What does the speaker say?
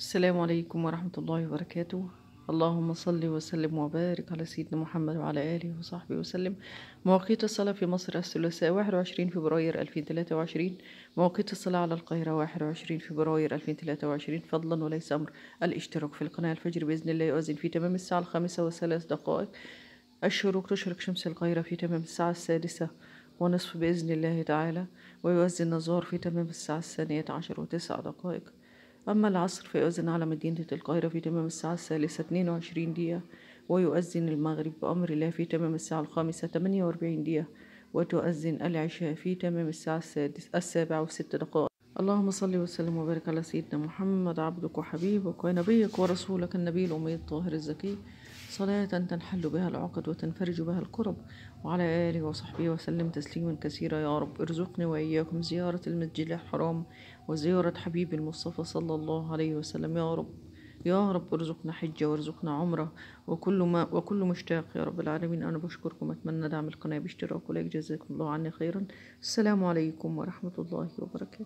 السلام عليكم ورحمة الله وبركاته اللهم صل وسلم وبارك على سيدنا محمد وعلى آله وصحبه وسلم مواقيت الصلاة في مصر الثلاثاء 21 فبراير 2023 مواقيت الصلاة على القاهرة 21 فبراير 2023 فضلا وليس أمر الاشتراك في القناة الفجر بإذن الله يؤذن في تمام الساعة الخامسة وثلاث دقائق الشروق تشرق شمس القاهرة في تمام الساعة السادسة ونصف بإذن الله تعالى ويؤذن النظار في تمام الساعة الثانية عشر وتسع دقائق أما العصر فيؤذن على مدينة القاهرة في تمام الساعة الثالثة 22 دقيقة ويؤذن المغرب بأمر الله في تمام الساعة الخامسة 48 دقيقة وتؤذن العشاء في تمام الساعة السادسة السابعة وست دقائق اللهم صل وسلم وبارك على سيدنا محمد عبدك وحبيبك ونبيك ورسولك النبي الأمي الطاهر الزكي صلاة تنحل بها العقد وتنفرج بها الكرب وعلى آله وصحبه وسلم تسليما كثيرا يا رب ارزقني وإياكم زيارة المسجد الحرام وزيارة حبيب المصطفى صلى الله عليه وسلم يا رب يا رب ارزقنا حجة وارزقنا عمرة وكل ما وكل مشتاق يا رب العالمين أنا بشكركم أتمنى دعم القناة باشتراك ولايك جزاكم الله عني خيرا السلام عليكم ورحمة الله وبركاته